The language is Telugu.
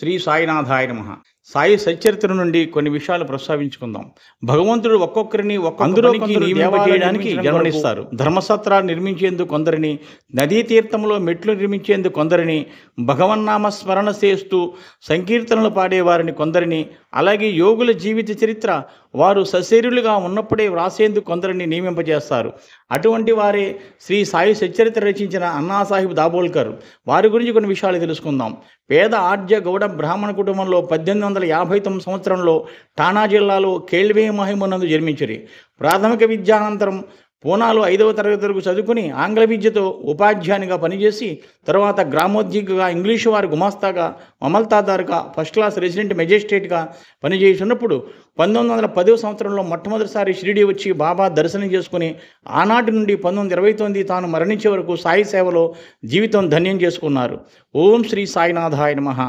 శ్రీ సాయినాథాయ నమ సాయి సచరిత్ర నుండి కొన్ని విషయాలు ప్రస్తావించుకుందాం భగవంతుడు ఒక్కొక్కరిని అందులో చేయడానికి జన్మనిస్తారు ధర్మసత్రాలు నిర్మించేందుకు కొందరిని నదీ తీర్థంలో మెట్లు నిర్మించేందుకు కొందరిని భగవన్నామ స్మరణ చేస్తూ సంకీర్తనలు పాడేవారిని కొందరిని అలాగే యోగుల జీవిత చరిత్ర వారు సశరీరులుగా ఉన్నప్పుడే వ్రాసేందుకు కొందరిని నియమింపజేస్తారు అటువంటి వారే శ్రీ సాయి సచరిత్ర రచించిన అన్నాసాహిబ్ దాబోల్కర్ వారి గురించి కొన్ని విషయాలు తెలుసుకుందాం పేద ఆర్జ గౌడ బ్రాహ్మణ కుటుంబంలో పద్దెనిమిది వందల యాభై తొమ్మిది సంవత్సరంలో ఠాణా జిల్లాలో కేల్వే మహిమనందు జన్మించిరి ప్రాథమిక విద్యానంతరం పూనాలో ఐదవ తరగతి వరకు చదువుకుని ఆంగ్ల విద్యతో ఉపాధ్యాయునిగా పనిచేసి తర్వాత గ్రామోద్యోగిగా ఇంగ్లీషు వారి గుమాస్తాగా మమల్తాదారుగా ఫస్ట్ క్లాస్ రెసిడెంట్ మెజిస్ట్రేట్గా పనిచేసినప్పుడు పంతొమ్మిది వందల పదో సంవత్సరంలో మొట్టమొదటిసారి షిరిడి వచ్చి బాబా దర్శనం చేసుకుని ఆనాటి నుండి పంతొమ్మిది ఇరవై తొమ్మిది తాను మరణించే వరకు సాయి సేవలో జీవితం ధన్యం చేసుకున్నారు ఓం శ్రీ సాయినాథాయ నమ